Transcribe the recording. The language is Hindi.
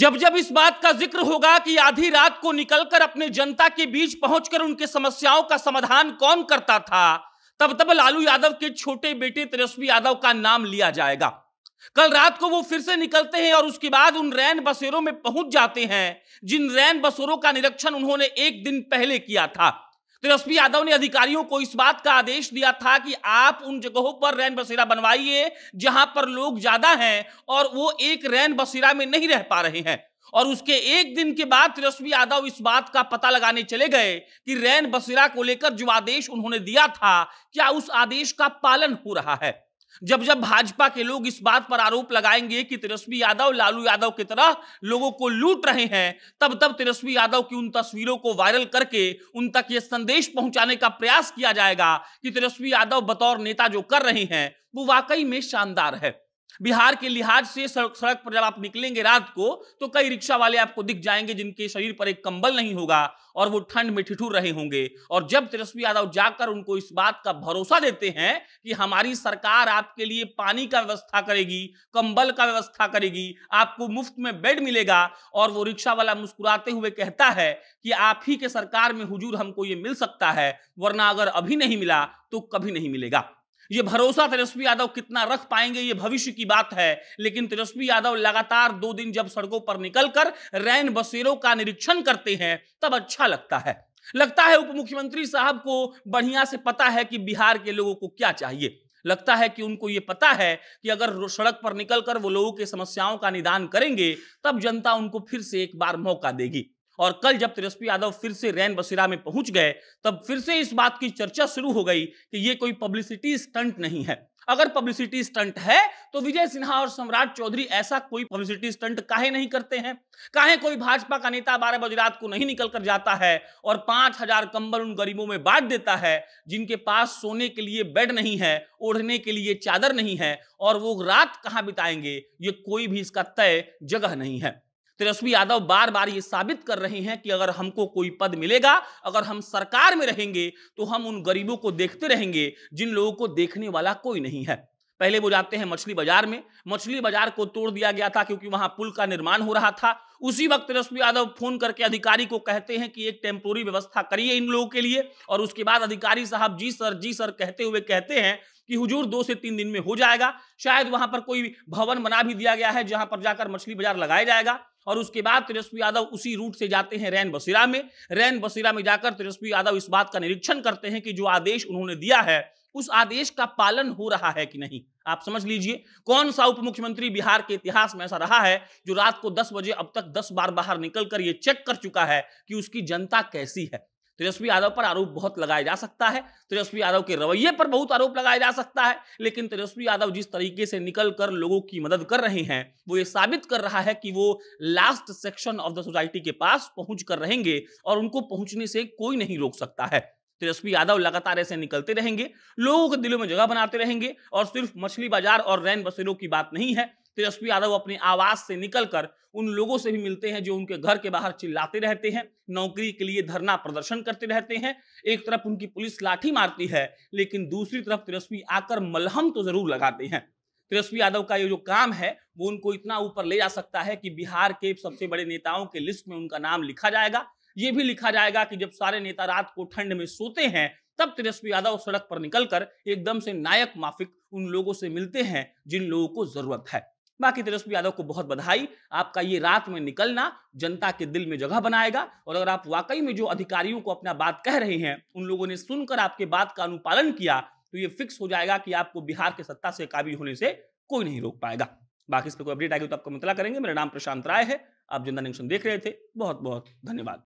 जब जब इस बात का जिक्र होगा कि आधी रात को निकलकर अपने जनता के बीच पहुंचकर उनके समस्याओं का समाधान कौन करता था तब तब लालू यादव के छोटे बेटे तेजस्वी यादव का नाम लिया जाएगा कल रात को वो फिर से निकलते हैं और उसके बाद उन रैन बसेरों में पहुंच जाते हैं जिन रैन बसेरों का निरीक्षण उन्होंने एक दिन पहले किया था तेजस्वी यादव ने अधिकारियों को इस बात का आदेश दिया था कि आप उन जगहों पर रैन बसेरा बनवाइए जहां पर लोग ज्यादा हैं और वो एक रैन बसेरा में नहीं रह पा रहे हैं और उसके एक दिन के बाद तेजस्वी यादव इस बात का पता लगाने चले गए कि रैन बसेरा को लेकर जो आदेश उन्होंने दिया था क्या उस आदेश का पालन हो रहा है जब जब भाजपा के लोग इस बात पर आरोप लगाएंगे कि तेजस्वी यादव लालू यादव की तरह लोगों को लूट रहे हैं तब तब तेजस्वी यादव की उन तस्वीरों को वायरल करके उन तक ये संदेश पहुंचाने का प्रयास किया जाएगा कि तेजस्वी यादव बतौर नेता जो कर रहे हैं वो वाकई में शानदार है बिहार के लिहाज से सड़क पर जब आप निकलेंगे रात को तो कई रिक्शा वाले आपको दिख जाएंगे जिनके शरीर पर एक कंबल नहीं होगा और वो ठंड में ठिठुर रहे होंगे और जब तेजस्वी यादव जाकर उनको इस बात का भरोसा देते हैं कि हमारी सरकार आपके लिए पानी का व्यवस्था करेगी कंबल का व्यवस्था करेगी आपको मुफ्त में बेड मिलेगा और वो रिक्शा वाला मुस्कुराते हुए कहता है कि आप ही के सरकार में हुजूर हमको ये मिल सकता है वरना अगर अभी नहीं मिला तो कभी नहीं मिलेगा ये भरोसा तेजस्वी यादव कितना रख पाएंगे ये भविष्य की बात है लेकिन तेजस्वी यादव लगातार दो दिन जब सड़कों पर निकलकर रैन बसेरों का निरीक्षण करते हैं तब अच्छा लगता है लगता है उप मुख्यमंत्री साहब को बढ़िया से पता है कि बिहार के लोगों को क्या चाहिए लगता है कि उनको ये पता है कि अगर सड़क पर निकलकर वो लोगों के समस्याओं का निदान करेंगे तब जनता उनको फिर से एक बार मौका देगी और कल जब तेजस्वी यादव फिर से रैन बसेरा में पहुंच गए तब फिर से इस बात की चर्चा शुरू हो गई कि ये कोई पब्लिसिटी स्टंट नहीं है अगर पब्लिसिटी स्टंट है तो विजय सिन्हा और सम्राट चौधरी ऐसा कोई पब्लिसिटी स्टंट काहे नहीं करते हैं काहे कोई भाजपा का नेता बारह बजे रात को नहीं निकल कर जाता है और पांच हजार कंबल उन गरीबों में बांट देता है जिनके पास सोने के लिए बेड नहीं है ओढ़ने के लिए चादर नहीं है और वो रात कहां बिताएंगे ये कोई भी इसका तय जगह नहीं है तेजस्वी यादव बार बार ये साबित कर रहे हैं कि अगर हमको कोई पद मिलेगा अगर हम सरकार में रहेंगे तो हम उन गरीबों को देखते रहेंगे जिन लोगों को देखने वाला कोई नहीं है पहले वो जाते हैं मछली बाजार में मछली बाजार को तोड़ दिया गया था क्योंकि वहां पुल का निर्माण हो रहा था उसी वक्त तेजस्वी यादव फोन करके अधिकारी को कहते हैं कि एक टेम्पोरी व्यवस्था करिए इन लोगों के लिए और उसके बाद अधिकारी साहब जी सर जी सर कहते हुए कहते हैं कि हुजूर दो से तीन दिन में हो जाएगा शायद वहां पर कोई भवन बना भी दिया गया है जहां पर जाकर मछली बाजार लगाया जाएगा और उसके बाद तेजस्वी यादव उसी रूट से जाते हैं रैन बसेरा में रैन बसेरा में जाकर तेजस्वी यादव इस बात का निरीक्षण करते हैं कि जो आदेश उन्होंने दिया है उस आदेश का पालन हो रहा है कि नहीं आप समझ लीजिए कौन सा उप मुख्यमंत्री बिहार के इतिहास में ऐसा रहा है जो रात को 10 बजे अब तक 10 बार बाहर निकलकर ये चेक कर चुका है कि उसकी जनता कैसी है तेजस्वी यादव पर आरोप बहुत लगाया जा सकता है तेजस्वी यादव के रवैये पर बहुत आरोप लगाया जा सकता है लेकिन तेजस्वी यादव जिस तरीके से निकल कर लोगों की मदद कर रहे हैं वो ये साबित कर रहा है कि वो last section of the society के पास पहुंच कर रहेंगे और उनको पहुंचने से कोई नहीं रोक सकता है तेजस्वी यादव लगातार ऐसे निकलते रहेंगे लोगों के दिलों में जगह बनाते रहेंगे और सिर्फ मछली बाजार और रैन बसेरों की बात नहीं है तेजस्वी यादव अपने आवास से निकलकर उन लोगों से भी मिलते हैं जो उनके घर के बाहर चिल्लाते रहते हैं नौकरी के लिए धरना प्रदर्शन करते रहते हैं एक तरफ उनकी पुलिस लाठी मारती है लेकिन दूसरी तरफ तेजस्वी आकर मलहम तो जरूर लगाते हैं तेजस्वी यादव का ये जो काम है वो उनको इतना ऊपर ले जा सकता है कि बिहार के सबसे बड़े नेताओं के लिस्ट में उनका नाम लिखा जाएगा ये भी लिखा जाएगा कि जब सारे नेता रात को ठंड में सोते हैं तब तेजस्वी यादव सड़क पर निकलकर एकदम से नायक माफिक उन लोगों से मिलते हैं जिन लोगों को जरूरत है बाकी तेजस्वी यादव को बहुत बधाई आपका ये रात में निकलना जनता के दिल में जगह बनाएगा और अगर आप वाकई में जो अधिकारियों को अपना बात कह रहे हैं उन लोगों ने सुनकर आपके बात का अनुपालन किया तो ये फिक्स हो जाएगा कि आपको बिहार के सत्ता से काबिल होने से कोई नहीं रोक पाएगा बाकी इस पर कोई अपडेट आएगी तो आपको मुतला करेंगे मेरा नाम प्रशांत राय है आप जनता न्यूज देख रहे थे बहुत बहुत धन्यवाद